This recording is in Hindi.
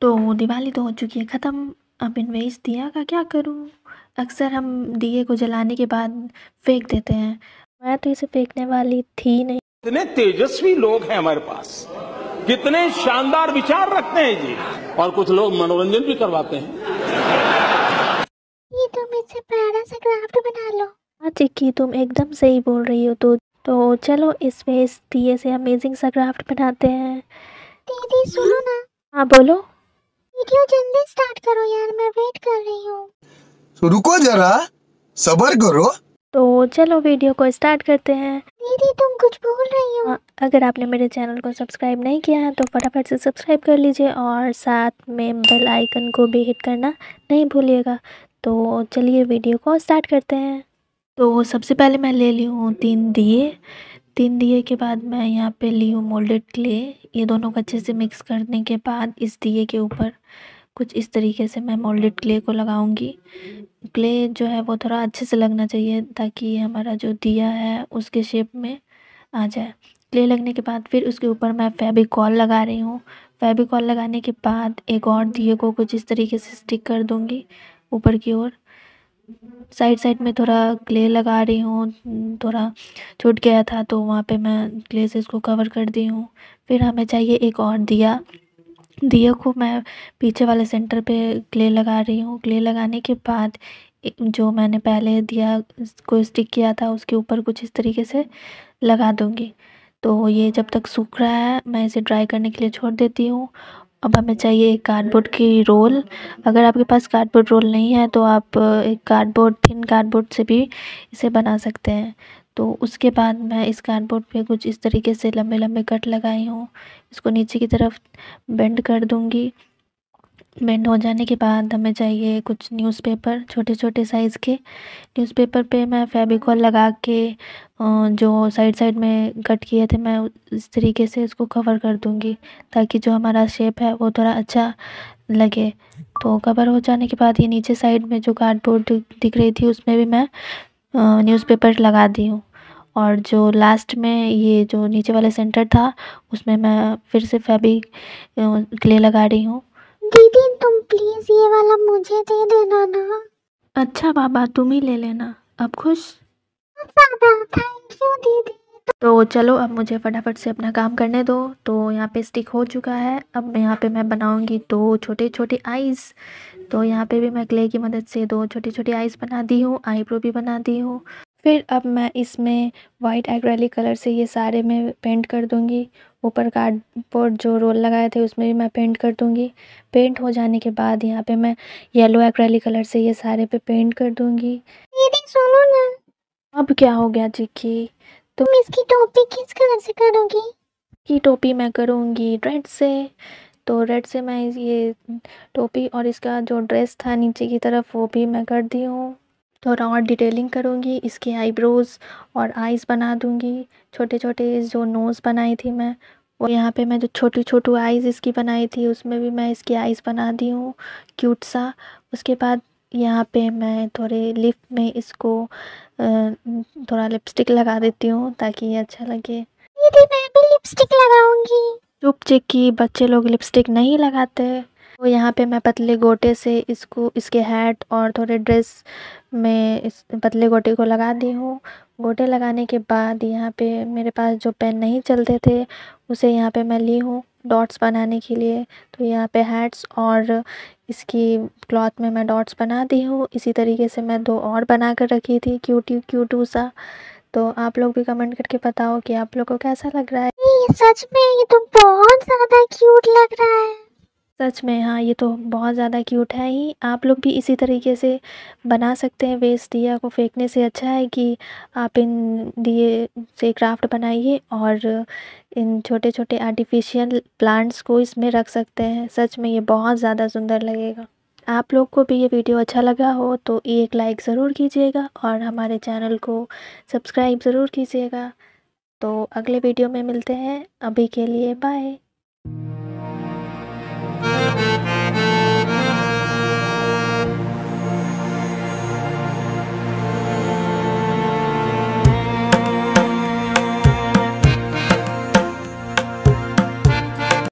तो दिवाली तो हो चुकी है ख़त्म अब इन्वेज दिया का क्या करूँ अक्सर हम दिए को जलाने के बाद फेंक देते हैं मैं तो इसे फेंकने वाली थी नहीं इतने तेजस्वी लोग हैं हमारे पास कितने शानदार विचार रखते हैं जी और कुछ लोग मनोरंजन भी करवाते हैं ये तुम इसे प्यारा सा क्राफ्ट बना लो हाँ चिक्की तुम एकदम सही बोल रही हो तो तो चलो इस इस दिए से अमेजिंग सा क्राफ्ट बनाते हैं दीदी सुनो ना हाँ बोलो वीडियो जल्दी स्टार्ट करो यार मैं वेट कर रही हूँ तो रुको जरा सबर करो तो चलो वीडियो को स्टार्ट करते हैं दीदी तुम कुछ बोल रही हो हाँ, अगर आपने मेरे चैनल को सब्सक्राइब नहीं किया है तो फटाफट से सब्सक्राइब कर लीजिए और साथ में बेल आइकन को भी हिट करना नहीं भूलिएगा तो चलिए वीडियो को स्टार्ट करते हैं तो सबसे पहले मैं ले ली हूँ तीन दिए तीन दिए के बाद मैं यहाँ पे ली हूँ मोल्डेड क्ले ये दोनों को अच्छे से मिक्स करने के बाद इस दिए के ऊपर कुछ इस तरीके से मैं मोल्डेड क्ले को लगाऊंगी क्ले जो है वो थोड़ा अच्छे से लगना चाहिए ताकि हमारा जो दिया है उसके शेप में आ जाए क्ले लगने के बाद फिर उसके ऊपर मैं फेबिकॉल लगा रही हूँ फेबिकॉल लगाने के बाद एक और दिए को कुछ इस तरीके से स्टिक कर दूँगी ऊपर की ओर साइड साइड में थोड़ा क्ले लगा रही हूँ थोड़ा छूट गया था तो वहाँ पे मैं क्ले से इसको कवर कर दी हूँ फिर हमें चाहिए एक और दिया दिए को मैं पीछे वाले सेंटर पे ग्ले लगा रही हूँ ग्ले लगाने के बाद जो मैंने पहले दिया को स्टिक किया था उसके ऊपर कुछ इस तरीके से लगा दूँगी तो ये जब तक सूख रहा है मैं इसे ड्राई करने के लिए छोड़ देती हूँ अब हमें चाहिए एक कार्डबोर्ड की रोल अगर आपके पास कार्डबोर्ड रोल नहीं है तो आप एक कार्डबोर्ड थिन कार्डबोर्ड से भी इसे बना सकते हैं तो उसके बाद मैं इस कार्डबोर्ड पे कुछ इस तरीके से लंबे लंबे कट लगाई हूँ इसको नीचे की तरफ बेंड कर दूँगी बेंड हो जाने के बाद हमें चाहिए कुछ न्यूज़पेपर छोटे छोटे साइज़ के न्यूज़पेपर पे मैं फ़ेविकॉल लगा के जो साइड साइड में कट किए थे मैं इस तरीके से इसको कवर कर दूँगी ताकि जो हमारा शेप है वो थोड़ा अच्छा लगे तो कवर हो जाने के बाद ये नीचे साइड में जो कार्डबोर्ड दिख रही थी उसमें भी मैं न्यूज़पेपर लगा दी हूँ और जो लास्ट में ये जो नीचे वाला सेंटर था उसमें मैं फिर से फैब्रिक क्ले लगा रही हूँ तुम प्लीज ये वाला मुझे दे देना ना अच्छा बाबा तुम ही ले लेना अब खुश तो चलो अब मुझे फटाफट से अपना काम करने दो तो यहाँ पे स्टिक हो चुका है अब मैं यहाँ पे मैं बनाऊँगी दो छोटे छोटे आइस तो यहाँ पे भी मैं क्ले की मदद से दो छोटी छोटी आइस बना दी हूँ आईब्रो भी बना दी हूँ फिर अब मैं इसमें वाइट एग्रेली कलर से ये सारे में पेंट कर दूंगी ऊपर कार्डबोर्ड जो रोल लगाए थे उसमें भी मैं पेंट कर दूँगी पेंट हो जाने के बाद यहाँ पे मैं येलो एक्रेलिक कलर से ये सारे पे पेंट कर दूँगी सुनो ना अब क्या हो गया चिक्की तुम तो इसकी टोपी किस कलर से करोगी की टोपी मैं करूँगी रेड से तो रेड से मैं ये टोपी और इसका जो ड्रेस था नीचे की तरफ वो भी मैं कर दी हूँ थोड़ा और डिटेलिंग करूँगी इसके आईब्रोज़ और आइज़ बना दूँगी छोटे छोटे जो नोज़ बनाई थी मैं वो यहाँ पे मैं जो छोटी छोटू आइज़ इसकी बनाई थी उसमें भी मैं इसकी आइज़ बना दी हूँ क्यूट सा उसके बाद यहाँ पे मैं थोड़े लिप में इसको थोड़ा लिपस्टिक लगा देती हूँ ताकि ये अच्छा लगे मैं भी लिपस्टिक लगाऊंगी चुप चिक की बच्चे लोग लिपस्टिक नहीं लगाते तो यहाँ पे मैं पतले गोटे से इसको इसके हैट और थोड़े ड्रेस में इस पतले गोटे को लगा दी हूँ गोटे लगाने के बाद यहाँ पे मेरे पास जो पेन नहीं चलते थे उसे यहाँ पे मैं ली हूँ डॉट्स बनाने के लिए तो यहाँ पे हैट्स और इसकी क्लॉथ में मैं डॉट्स बना दी हूँ इसी तरीके से मैं दो और बना कर रखी थी क्यूटी क्यूटू सा तो आप लोग भी कमेंट करके बताओ कि आप लोग को कैसा लग रहा है सच में ये तो बहुत ज़्यादा क्यूट लग रहा है सच में हाँ ये तो बहुत ज़्यादा क्यूट है ही आप लोग भी इसी तरीके से बना सकते हैं वेस्ट दिया को फेंकने से अच्छा है कि आप इन दिए से क्राफ्ट बनाइए और इन छोटे छोटे आर्टिफिशियल प्लांट्स को इसमें रख सकते हैं सच में ये बहुत ज़्यादा सुंदर लगेगा आप लोग को भी ये वीडियो अच्छा लगा हो तो एक लाइक ज़रूर कीजिएगा और हमारे चैनल को सब्सक्राइब ज़रूर कीजिएगा तो अगले वीडियो में मिलते हैं अभी के लिए बाय